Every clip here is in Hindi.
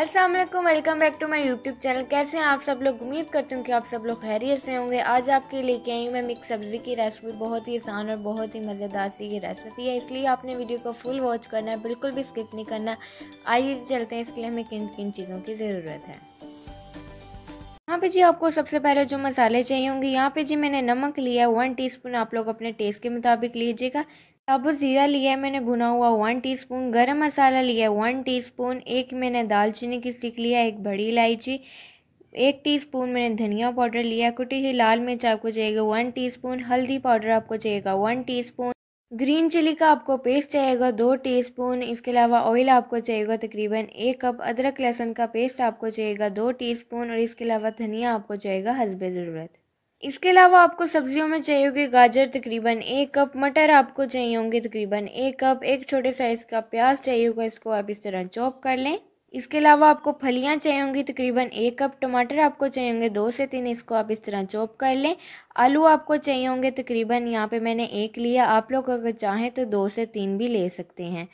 Aslam welcome back to my YouTube channel कैसे हैं आप सब लोग उम्मीद करती हूँ कि आप सब लोग खैरियत से होंगे आज आपके के आई मैं मिक्स सब्ज़ी की रेसिपी बहुत ही आसान और बहुत ही मज़ेदार सी ये रेसिपी है इसलिए आपने वीडियो को फुल वॉच करना है बिल्कुल भी स्किप नहीं करना आइए चलते हैं इसके लिए हमें किन किन चीज़ों की ज़रूरत है यहाँ पे जी आपको सबसे पहले जो मसाले चाहिए होंगे यहाँ पे जी मैंने नमक लिया है वन टीस्पून आप लोग अपने टेस्ट के मुताबिक लीजिएगा साबुत ज़ीरा लिया है मैंने भुना हुआ वन टीस्पून गरम मसाला लिया है वन टीस्पून एक मैंने दालचीनी की स्टिक लिया एक बड़ी इलायची एक टीस्पून मैंने धनिया पाउडर लिया कुटी हुई लाल मिर्च आपको चाहिएगा वन टीस्पून हल्दी पाउडर आपको चाहिएगा वन टीस्पून ग्रीन चिली का आपको पेस्ट चाहिएगा दो टीस्पून इसके अलावा ऑयल आपको चाहिएगा तकरीबन एक कप अदरक लहसुन का पेस्ट आपको चाहिएगा दो टीस्पून और इसके अलावा धनिया आपको चाहिएगा हसबे ज़रूरत इसके अलावा आपको सब्जियों में चाहिए होगी गाजर तकरीबन एक कप मटर आपको चाहिए होंगे तकरीबन एक कप एक छोटे साइज़ का प्याज चाहिए होगा इसको आप इस तरह चॉप कर लें इसके अलावा आपको फलियां चाहिए होंगी तकरीबन एक कप टमाटर आपको चाहिए होंगे दो से तीन इसको आप इस तरह चॉप कर लें आलू आपको चाहिए होंगे तकरीबन यहाँ पे मैंने एक लिया आप लोग अगर चाहें तो दो से तीन भी ले सकते हैं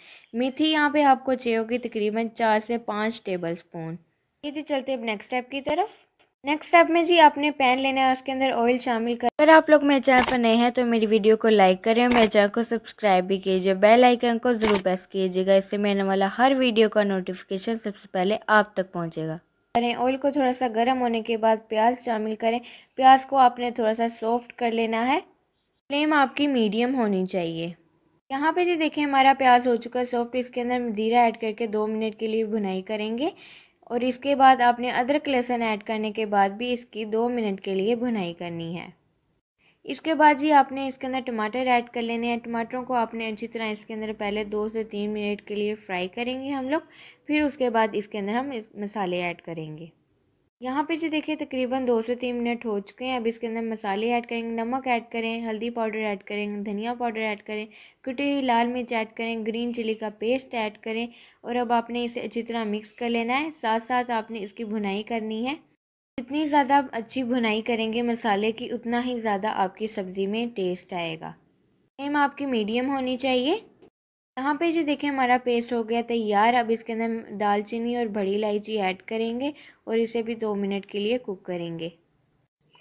मेथी यहाँ पे आपको चाहिए होगी तकरीबन चार से पाँच टेबल स्पून ये चलते अब नेक्स्ट स्टेप की तरफ नेक्स्ट स्टेप में जी आपने पैन लेना है उसके अंदर ऑयल शामिल कर अगर आप लोग मेरे चैनल पर नए हैं तो मेरी वीडियो को लाइक करें और मेरे चैनल को सब्सक्राइब भी कीजिए बेल आइकन को ज़रूर प्रेस कीजिएगा इससे मैंने वाला हर वीडियो का नोटिफिकेशन सबसे पहले आप तक पहुँचेगा करें ऑयल को थोड़ा सा गर्म होने के बाद प्याज शामिल करें प्याज को आपने थोड़ा सा सॉफ्ट कर लेना है फ्लेम आपकी मीडियम होनी चाहिए यहाँ पे जी देखें हमारा प्याज हो चुका है सॉफ्ट इसके अंदर जीरा ऐड करके दो मिनट के लिए भुनाई करेंगे और इसके बाद आपने अदरक लहसुन ऐड करने के बाद भी इसकी दो मिनट के लिए भुनाई करनी है इसके बाद जी आपने इसके अंदर टमाटर ऐड कर लेने हैं टमाटरों को आपने अच्छी तरह इसके अंदर पहले दो से तीन मिनट के लिए फ्राई करेंगे हम लोग फिर उसके बाद इसके अंदर हम इस मसाले ऐड करेंगे यहाँ पे जी देखिए तकरीबन दो से तीन मिनट हो चुके हैं अब इसके अंदर मसाले ऐड करेंगे नमक ऐड करें हल्दी पाउडर ऐड करें धनिया पाउडर ऐड करें कुटी हुई लाल मिर्च ऐड करें ग्रीन चिली का पेस्ट ऐड करें और अब आपने इसे अच्छी तरह मिक्स कर लेना है साथ साथ आपने इसकी भुनाई करनी है जितनी ज़्यादा अच्छी भुनाई करेंगे मसाले की उतना ही ज़्यादा आपकी सब्ज़ी में टेस्ट आएगा फ्लेम आपकी मीडियम होनी चाहिए यहाँ पे जी देखिए हमारा पेस्ट हो गया तैयार अब इसके अंदर दालचीनी और बड़ी इलायची ऐड करेंगे और इसे भी दो मिनट के लिए कुक करेंगे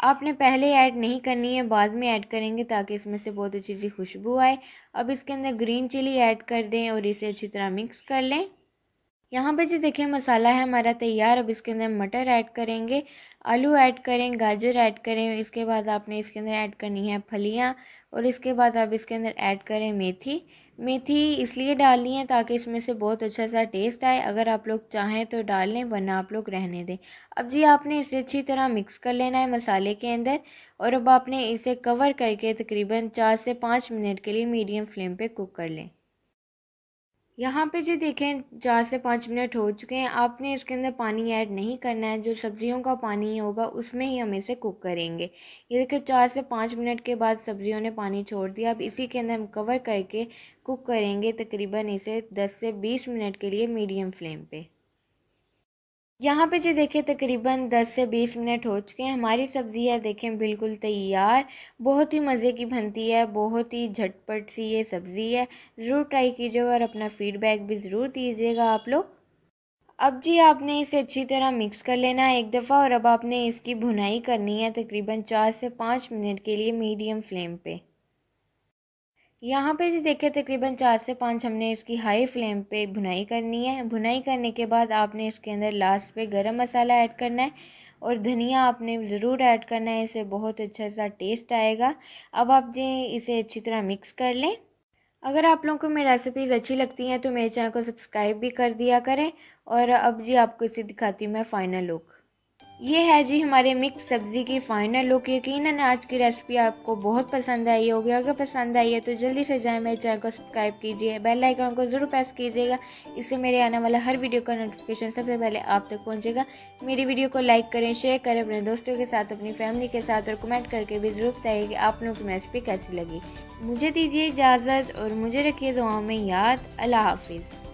आपने पहले ऐड नहीं करनी है बाद में ऐड करेंगे ताकि इसमें से बहुत अच्छी सी खुशबू आए अब इसके अंदर ग्रीन चिली ऐड कर दें और इसे अच्छी तरह मिक्स कर लें यहाँ पे जी देखिए मसाला है हमारा तैयार अब इसके अंदर मटर ऐड करेंगे आलू ऐड करें गाजर ऐड करें इसके बाद आपने इसके अंदर ऐड करनी है फलियाँ और इसके बाद आप इसके अंदर ऐड करें मेथी मेथी इसलिए डालनी है ताकि इसमें से बहुत अच्छा सा टेस्ट आए अगर आप लोग चाहें तो डाल लें वरना आप लोग रहने दें अब जी आपने इसे अच्छी तरह मिक्स कर लेना है मसाले के अंदर और अब आपने इसे कवर करके तकरीबन चार से पाँच मिनट के लिए मीडियम फ्लेम पे कुक कर लें यहाँ पे जी देखें चार से पाँच मिनट हो चुके हैं आपने इसके अंदर पानी ऐड नहीं करना है जो सब्जियों का पानी होगा उसमें ही हम इसे कुक करेंगे ये देखिए चार से पाँच मिनट के बाद सब्जियों ने पानी छोड़ दिया अब इसी के अंदर हम कवर करके कुक करेंगे तकरीबन इसे दस से बीस मिनट के लिए मीडियम फ्लेम पे यहाँ पे जी देखें तकरीबन 10 से 20 मिनट हो चुके हैं हमारी सब्ज़ियाँ देखें बिल्कुल तैयार बहुत ही मज़े की बनती है बहुत ही झटपट सी ये सब्ज़ी है ज़रूर ट्राई कीजिएगा और अपना फ़ीडबैक भी ज़रूर दीजिएगा आप लोग अब जी आपने इसे अच्छी तरह मिक्स कर लेना है एक दफ़ा और अब आपने इसकी भुनाई करनी है तकरीबन चार से पाँच मिनट के लिए मीडियम फ्लेम पर यहाँ पे जी देखिए तकरीबन चार से पाँच हमने इसकी हाई फ्लेम पे भुनाई करनी है भुनाई करने के बाद आपने इसके अंदर लास्ट पे गरम मसाला ऐड करना है और धनिया आपने ज़रूर ऐड करना है इसे बहुत अच्छा सा टेस्ट आएगा अब आप जी इसे अच्छी तरह मिक्स कर लें अगर आप लोगों को मेरी रेसिपीज़ अच्छी लगती हैं तो मेरे चैनल को सब्सक्राइब भी कर दिया करें और अब जी आपको इसे दिखाती हूँ मैं फ़ाइनल लुक ये है जी हमारे मिक्स सब्ज़ी की फाइनल लुक यकीनन आज की रेसिपी आपको बहुत पसंद आई होगी अगर पसंद आई है तो जल्दी से जाए मेरे चैनल को सब्सक्राइब कीजिए बेल आइकन को ज़रूर प्रेस कीजिएगा इससे मेरे आने वाला हर वीडियो का नोटिफिकेशन सबसे पहले आप तक पहुंचेगा मेरी वीडियो को लाइक करें शेयर करें अपने दोस्तों के साथ अपनी फैमिली के साथ और कमेंट करके भी ज़रूर बताइए कि आप लोगों की रेसिपी कैसी लगी मुझे दीजिए इजाज़त और मुझे रखिए दुआ में याद अल्लाह हाफिज़